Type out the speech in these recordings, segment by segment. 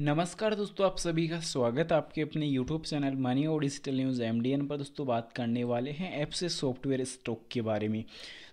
नमस्कार दोस्तों आप सभी का स्वागत है आपके अपने यूट्यूब चैनल मनी और डिजिटल न्यूज़ एम पर दोस्तों बात करने वाले हैं एफ से सॉफ्टवेयर स्टॉक के बारे में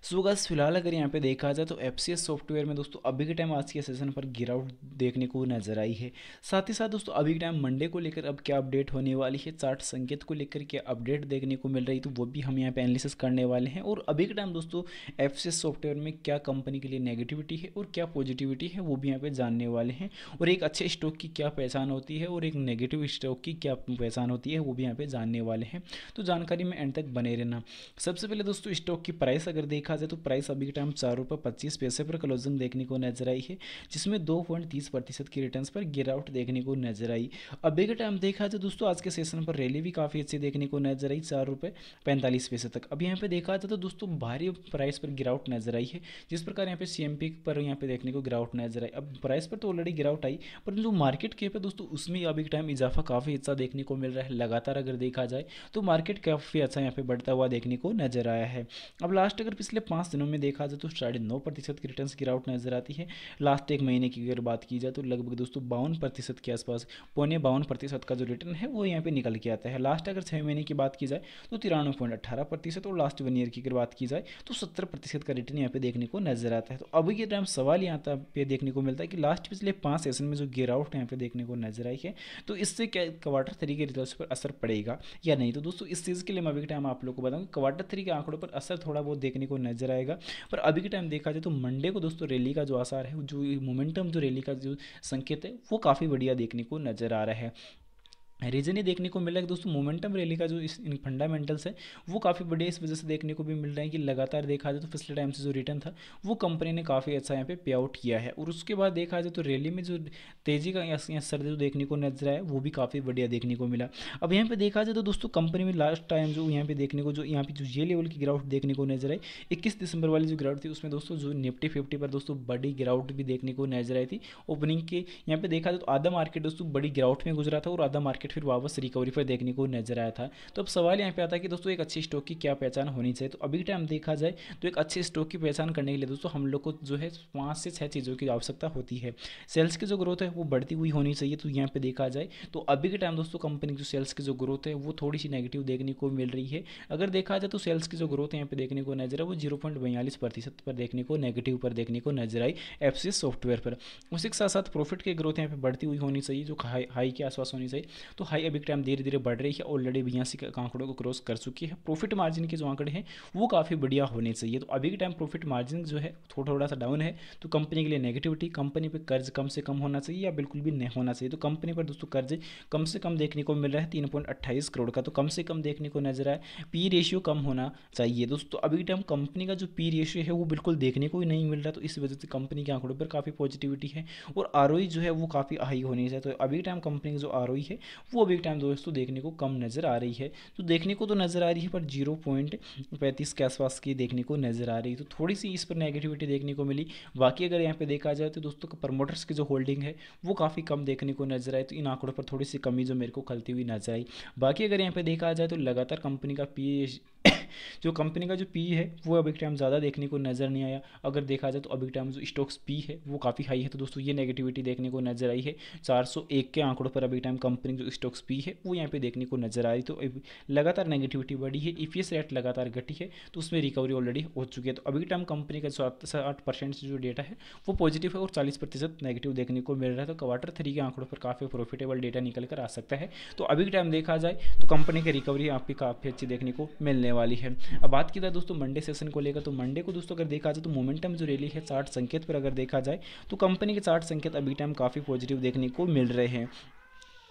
सो गस फिलहाल अगर यहाँ पे देखा जाए तो एफ सॉफ्टवेयर में दोस्तों अभी के टाइम आज के सेशन पर गिरावट देखने को नजर आई है साथ ही साथ दोस्तों अभी के टाइम मंडे को लेकर अब क्या अपडेट होने वाली है चार्ट संकेत को लेकर क्या अपडेट देखने को मिल रही तो वो भी हम यहाँ पर एनालिसिस करने वाले हैं और अभी के टाइम दोस्तों एफ सॉफ्टवेयर में क्या कंपनी के लिए नेगेटिविटी है और क्या पॉजिटिविटी है वो भी यहाँ पर जानने वाले हैं और एक अच्छे स्टॉक की क्या पहचान होती है और एक नेगेटिव स्ट्रोक की क्या पहचान होती है वो भी यहाँ पे जानने वाले हैं तो जानकारी में एंड तक बने रहना सबसे पहले दोस्तों स्टॉक की प्राइस अगर देखा जाए तो प्राइस अभी के टाइम चार रुपये पच्चीस पैसे पर क्लोजिंग देखने को नजर आई है जिसमें दो पॉइंट तीस प्रतिशत की रिटर्न पर गिरावट देखने को नजर आई अभी के टाइम देखा जाए तो दोस्तों आज के सेशन पर रैली भी काफ़ी अच्छी देखने को नजर आई चार रुपये पैंतालीस पैसे तक अब यहाँ पे देखा जाए तो दोस्तों भारी प्राइस पर गिरावट नजर आई है जिस प्रकार यहाँ पे सी पर यहाँ पे देखने को गिरावट नजर आई अब प्राइस पर तो ऑलरेडी गिरावट आई परंतु मार्केट मार्केट कैप है दोस्तों उसमें अभी टाइम इजाफा काफ़ी हिस्सा देखने को मिल रहा है लगातार अगर देखा जाए तो मार्केट काफ़ी अच्छा यहाँ पे बढ़ता हुआ देखने को नजर आया है अब लास्ट अगर पिछले पाँच दिनों में देखा जाए तो साढ़े नौ प्रतिशत की रिटर्न गिरावट नजर आती है लास्ट एक महीने की अगर बात की जाए तो लगभग दोस्तों बावन प्रतिशत के आसपास पौने बावन प्रतिशत का जो रिटर्न है वो यहाँ पर निकल के आता है लास्ट अगर छः महीने की बात की जाए तो तिरानवे पॉइंट अट्ठारह प्रतिशत और लास्ट वन ईयर की अगर बात की जाए तो सत्तर प्रतिशत का रिटर्न यहाँ पे देखने को नजर आता है तो अभी के टाइम सवाल यहाँ पे देखने को मिलता है कि लास्ट पिछले पाँच सेशन में जो गिरावट यहाँ पे पे देखने को नजर आई है तो इससे क्या क्वार्टर थ्री के रिजल्ट पर असर पड़ेगा या नहीं तो दोस्तों इस चीज़ के लिए मैं अभी टाइम आप लोग को बताऊँगा क्वार्टर थ्री के आंकड़ों पर असर थोड़ा बहुत देखने को नजर आएगा पर अभी के टाइम देखा जाए तो मंडे को दोस्तों रैली का जो आसार है जो मोमेंटम जो रैली का जो संकेत है वो काफ़ी बढ़िया देखने को नजर आ रहा है रीज़न ये देखने को मिला है कि दोस्तों मोमेंटम रैली का जो इस फंडामेंटल्स है वो काफ़ी बड़े इस वजह से देखने को भी मिल रहा है कि लगातार देखा जाए तो पिछले टाइम से जो रिटर्न था वो कंपनी ने काफ़ी अच्छा यहाँ पे पे आउट किया है और उसके बाद देखा जाए तो रैली में जो तेज़ी का या सर जो देखने को नजर आया वो भी काफ़ी बढ़िया देखने को मिला अब यहाँ पर देखा जाए तो दोस्तों कंपनी में लास्ट टाइम जो यहाँ पे देखने को जो यहाँ पे जो ये लेवल की ग्राउट देखने को नजर आई इक्कीस दिसंबर वाली जो ग्राउट थी उसमें दोस्तों जो निफ्टी फिफ्टी पर दोस्तों बड़ी ग्राउट भी देखने को नजर आई थी ओपनिंग के यहाँ पर देखा जाए तो आधा मार्केट दोस्तों बड़ी ग्राउट में गुजरा था और आधा मार्केट मार्केट फिर वापस रिकवरी पर देखने को नजर आया था तो अब सवाल यहाँ पे आता है कि दोस्तों एक अच्छे स्टॉक की क्या पहचान होनी चाहिए तो अभी टाइम देखा जाए तो एक अच्छे स्टॉक की पहचान करने के लिए दोस्तों हम लोग को जो है पाँच से छः चीज़ों की आवश्यकता होती है सेल्स की जो ग्रोथ है वो बढ़ती हुई होनी चाहिए तो यहाँ पर देखा जाए तो अभी के टाइम दोस्तों कंपनी की जो सेल्स की जो ग्रोथ है वो थोड़ी सी नेगेटिव देखने को मिल रही है अगर देखा जाए तो सेल्स की जो ग्रोथ यहाँ पर देखने को नजर है वो जीरो प्रतिशत पर देखने को नेगेटिव पर देखने को नजर आई एफ सॉफ्टवेयर पर उसी के साथ साथ प्रॉफिट की ग्रोथ यहाँ पे बढ़ती हुई होनी चाहिए जो हाई के आसपास होनी चाहिए तो हाई अभी टाइम धीरे धीरे बढ़ रही है ऑलरेडी भी यहाँ से आंकड़ों को क्रॉस कर चुकी है प्रॉफिट मार्जिन के जो आंकड़े हैं वो काफ़ी बढ़िया होने चाहिए तो अभी के टाइम प्रॉफिट मार्जिन जो है थोड़ा थोड़ा सा डाउन है तो कंपनी के लिए नेगेटिविटी कंपनी पर कर्ज कम से कम होना चाहिए या बिल्कुल भी नहीं होना चाहिए तो कंपनी पर दोस्तों कर्ज कम से कम देखने को मिल रहा है तीन करोड़ का तो कम से कम देखने को नजर आए पी रेशियो कम होना चाहिए दोस्तों अभी के टाइम कंपनी का जो पी रेशियो है वो बिल्कुल देखने को ही नहीं मिल रहा तो इस वजह से कंपनी के आंकड़ों पर काफ़ी पॉजिटिविटी है और आर e जो है वो काफ़ी हाई होनी चाहिए तो अभी टाइम कंपनी की जो आर e है वो अभी एक टाइम दोस्तों देखने को कम नज़र आ रही है तो देखने को तो नज़र आ रही है पर जीरो पॉइंट पैंतीस के आसपास की देखने को नज़र आ रही है तो थोड़ी सी इस पर नेगेटिविटी देखने को मिली बाकी अगर यहाँ पे देखा जाए तो दोस्तों प्रमोटर्स की जो होल्डिंग है वो काफ़ी कम देखने को नज़र आई तो इन आंकड़ों पर थोड़ी सी कमी जो मेरे को खलती हुई नज़र आई बाकी अगर यहाँ पे देखा जाए तो लगातार कंपनी का पी जो कंपनी का जो पी है वो अभी टाइम ज़्यादा देखने को नज़र नहीं आया अगर देखा जाए तो अभी टाइम जो स्टॉक्स पी है वो काफ़ी हाई है तो दोस्तों ये नेगेटिविटी देखने को नज़र आई है 401 के आंकड़ों पर अभी टाइम कंपनी जो स्टॉक्स पी है वो यहाँ पे देखने को नज़र आ रही तो लगातार नेगेटिविटी बढ़ी है ई रेट लगातार घटी है तो उसमें रिकवरी ऑलरेडी हो चुकी है तो अभी टाइम कंपनी का सात आठ परसेंट जो डेटा है वो पॉजिटिव है और चालीस प्रतिशत नेगेटिव देखने को मिल रहा है तो क्वार्टर थ्री के आंकड़ों पर काफ़ी प्रॉफिटेबल डेटा निकल कर आ सकता है तो अभी टाइम देखा जाए तो कंपनी की रिकवरी आपकी काफ़ी अच्छी देखने को मिलने वाली है अब बात की जाए दोस्तों मंडे सेशन को लेकर तो मंडे को दोस्तों अगर देखा जाए तो मोमेंटम जो रैली है चार्ट संकेत पर अगर देखा जाए तो कंपनी के चार्ट संकेत अभी टाइम काफ़ी पॉजिटिव देखने को मिल रहे हैं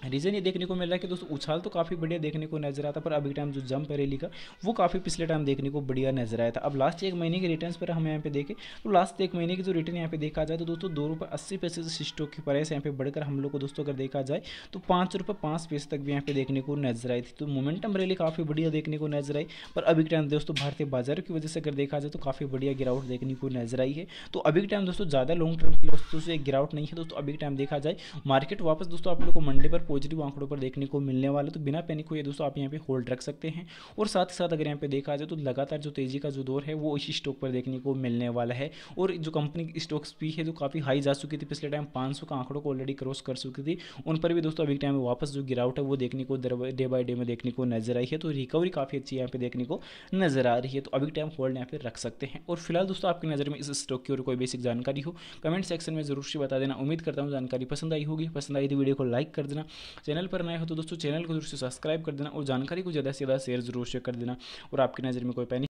रीज़न ये देखने को मिल रहा है कि दोस्तों उछाल तो काफ़ी बढ़िया देखने को नजर आता पर अभी टाइम जो जंप है रैली का वो काफ़ी पिछले टाइम देखने को बढ़िया नजर आया था अब लास्ट एक महीने के रिटर्न्स पर हम यहाँ पे देखें तो लास्ट एक महीने की जो रिटर्न यहाँ पे देखा जाए तो दोस्तों दो रुपये अस्सी पैसे से स्टॉक की प्राइस यहाँ पे बढ़कर हम लोग को दोस्तों अगर देखा जाए तो पाँच रुपये पाँच पैसे तक भी यहाँ पे देखने को नजर आई थी तो मोमेंटम रैली काफ़ी बढ़िया देखने को नजर आई पर अभी टाइम दोस्तों भारतीय बाजार की वजह से अगर देखा जाए तो काफ़ी बढ़िया गिरावट देखने को नजर आई है तो अभी टाइम दोस्तों ज़्यादा लॉन्ग टर्म की दोस्तों से गिरावट नहीं है दोस्तों अभी के टाइम देखा जाए मार्केट वापस दोस्तों आप लोग को मंडे पर पॉजिटिव आंकड़ों पर देखने को मिलने वाला तो बिना पैनिक हुए दोस्तों आप यहाँ पे होल्ड रख सकते हैं और साथ ही साथ अगर यहाँ पे देखा जाए तो लगातार जो तेजी का जो दौर है वो इसी स्टॉक पर देखने को मिलने वाला है और जो कंपनी स्टॉक्स भी है जो काफ़ी हाई जा चुकी थी पिछले टाइम पाँच का आंकड़ों को ऑलरेडी क्रॉस कर चुकी थी उन पर भी दोस्तों अभी टाइम वापस जो गिरावट है वो देखने को डे बाई डे में देखने को नजर आई है तो रिकवरी काफ़ी अच्छी यहाँ पे देखने को नजर आ रही है तो अभी टाइम होल्ड यहाँ पे रख सकते हैं और फिलहाल दोस्तों आपकी नज़र में इस स्टॉक की और कोई बेसिक जानकारी हो कमेंट सेक्शन में जरूर से बता देना उम्मीद करता हूँ जानकारी पसंद आई होगी पसंद आई तो वीडियो को लाइक कर देना चैनल पर नए हो तो दोस्तों चैनल को जरूर से सब्सक्राइब कर देना और जानकारी को ज़्यादा से ज़्यादा शेयर जरूर शेयर कर देना और आपकी नज़र में कोई पैनिक